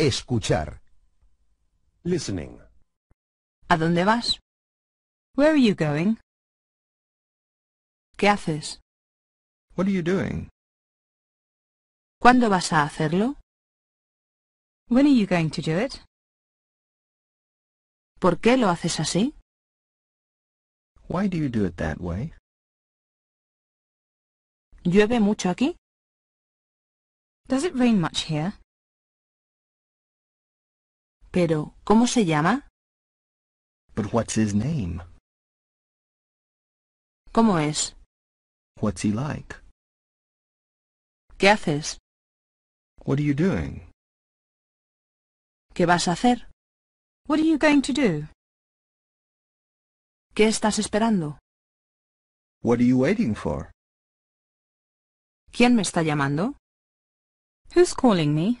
Escuchar. Listening. ¿A dónde vas? Where are you going? ¿Qué haces? What are you doing? ¿Cuándo vas a hacerlo? When are you going to do it? ¿Por qué lo haces así? Why do you do it that way? ¿Llueve mucho aquí? Does it rain much here? Pero, ¿cómo se llama? But what's his name? ¿Cómo es? What's he like? ¿Qué haces? What are you doing? ¿Qué vas a hacer? What are you going to do? ¿Qué estás esperando? What are you waiting for? ¿Quién me está llamando? Who's calling me?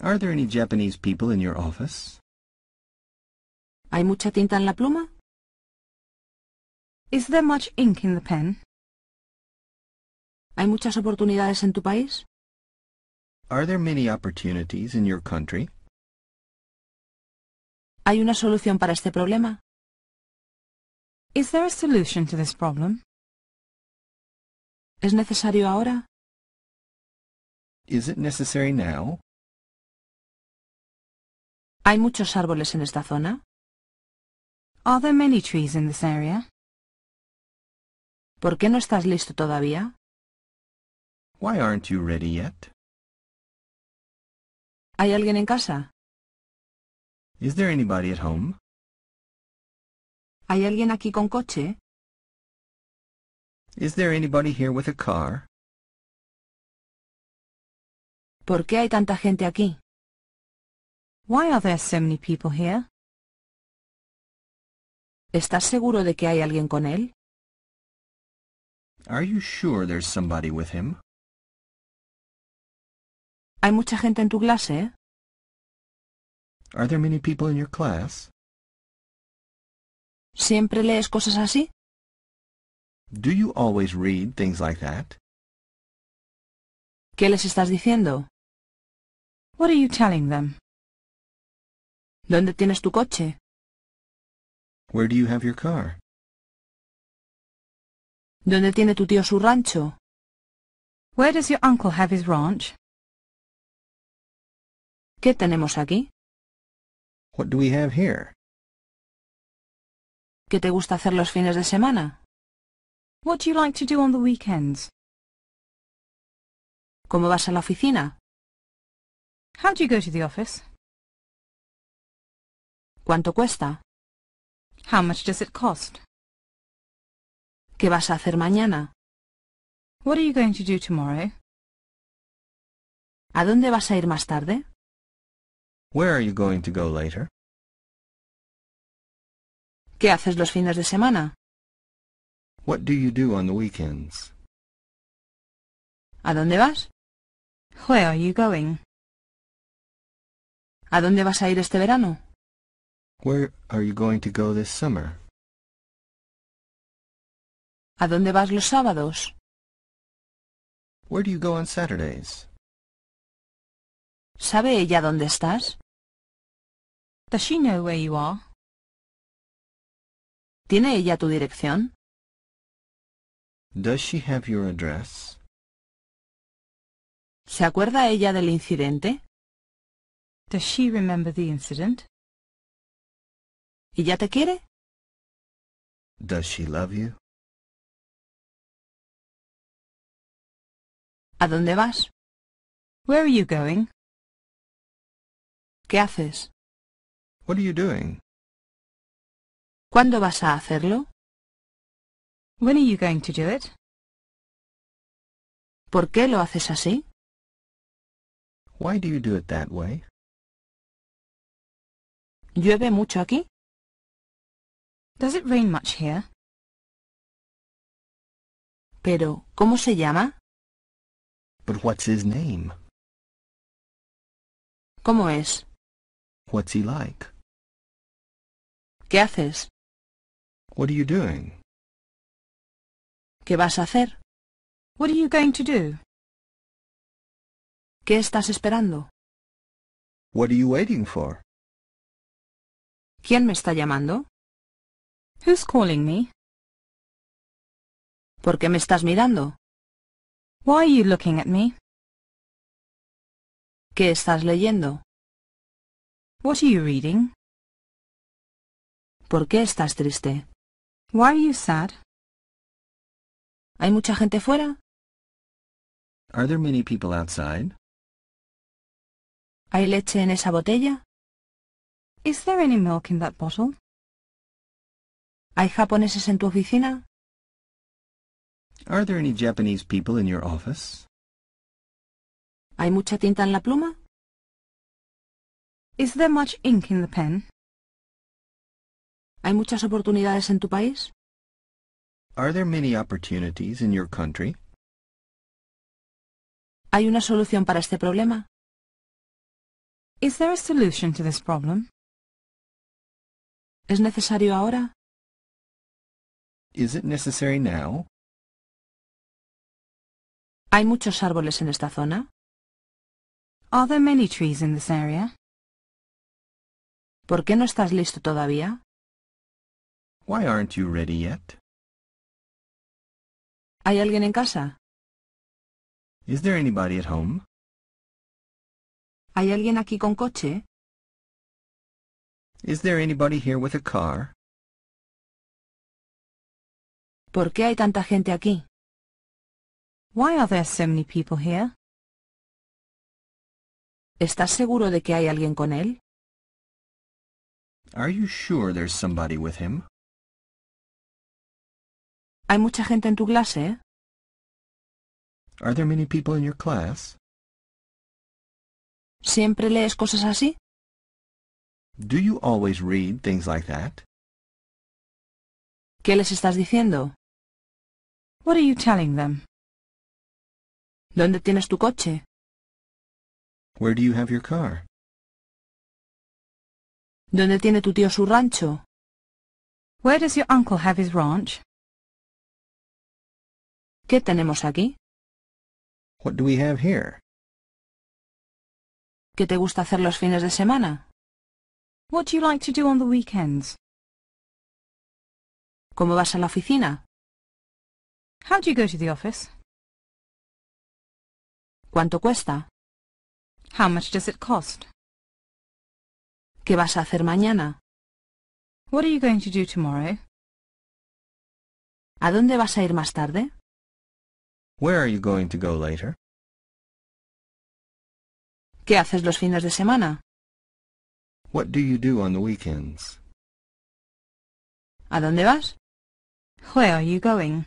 Are there any Japanese people in your office? ¿Hay mucha tinta en la pluma? Is there much ink in the pen? ¿Hay muchas oportunidades en tu país? Are there many opportunities in your country? ¿Hay una solución para este problema? Is there a solution to this problem? ¿Es necesario ahora? Is it necessary now? ¿Hay muchos árboles en esta zona? Are there many trees in this area? ¿Por qué no estás listo todavía? Why aren't you ready yet? ¿Hay alguien en casa? Is there anybody at home? ¿Hay alguien aquí con coche? Is there anybody here with a car? ¿Por qué hay tanta gente aquí? Why are there so many people here? ¿Estás seguro de que hay alguien con él? Are you sure there's somebody with him? ¿Hay mucha gente en tu clase? ¿eh? Are there many people in your class? ¿Siempre lees cosas así? Do you always read things like that? ¿Qué les estás diciendo? What are you telling them? ¿Dónde tienes tu coche? Where do you have your car? ¿Dónde tiene tu tío su rancho? Where does your uncle have his ranch? ¿Qué tenemos aquí? What do we have here? ¿Qué te gusta hacer los fines de semana? What do you like to do on the weekends? ¿Cómo vas a la oficina? How do you go to the office? ¿Cuánto cuesta? How much does it cost? ¿Qué vas a hacer mañana? What are you going to do tomorrow? ¿A dónde vas a ir más tarde? Where are you going to go later? ¿Qué haces los fines de semana? What do you do on the weekends? ¿A dónde vas? Where are you going? ¿A dónde vas a ir este verano? Where are you going to go this summer? ¿A dónde vas los sábados? Where do you go on Saturdays? ¿Sabe ella dónde estás? Does she know where you are? ¿Tiene ella tu dirección? Does she have your address? ¿Se acuerda ella del incidente? Does she remember the incident? ¿Y ya te quiere? Does she love you? ¿A dónde vas? Where are you going? ¿Qué haces? What are you doing? ¿Cuándo vas a hacerlo? When are you going to do it? ¿Por qué lo haces así? Why do you do it that way? ¿Llueve mucho aquí? Does it rain much here? Pero, ¿cómo se llama? But what's his name? ¿Cómo es? What's he like? ¿Qué haces? What are you doing? ¿Qué vas a hacer? What are you going to do? ¿Qué estás esperando? What are you waiting for? ¿Quién me está llamando? Who's calling me? ¿Por qué me estás mirando? Why are you looking at me? ¿Qué estás leyendo? What are you reading? ¿Por qué estás triste? Why are you sad? ¿Hay mucha gente fuera? Are there many people outside? ¿Hay leche en esa botella? Is there any milk in that bottle? ¿Hay japoneses en tu oficina? Are there any Japanese people in your office? ¿Hay mucha tinta en la pluma? Is there much ink in the pen? ¿Hay muchas oportunidades en tu país? Are there many opportunities in your country? ¿Hay una solución para este problema? Is there a solution to this problem? ¿Es necesario ahora? Is it necessary now? ¿Hay muchos árboles en esta zona? Are there many trees in this area? ¿Por qué no estás listo todavía? Why aren't you ready yet? ¿Hay alguien en casa? Is there anybody at home? ¿Hay alguien aquí con coche? Is there anybody here with a car? ¿Por qué hay tanta gente aquí? Why are there so many people here? ¿Estás seguro de que hay alguien con él? Are you sure there's somebody with him? ¿Hay mucha gente en tu clase? ¿eh? Are there many people in your class? ¿Siempre lees cosas así? Do you always read things like that? ¿Qué les estás diciendo? What are you telling them? ¿Dónde tienes tu coche? Where do you have your car? ¿Dónde tiene tu tío su rancho? Where does your uncle have his ranch? ¿Qué tenemos aquí? What do we have here? ¿Qué te gusta hacer los fines de semana? What do you like to do on the weekends? ¿Cómo vas a la oficina? How do you go to the office? ¿Cuánto cuesta? How much does it cost? ¿Qué vas a hacer mañana? What are you going to do tomorrow? ¿A dónde vas a ir más tarde? Where are you going to go later? ¿Qué haces los fines de semana? What do you do on the weekends? ¿A dónde vas? Where are you going?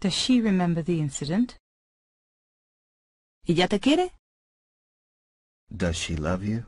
Does she remember the incident? ¿Ella te quiere? Does she love you?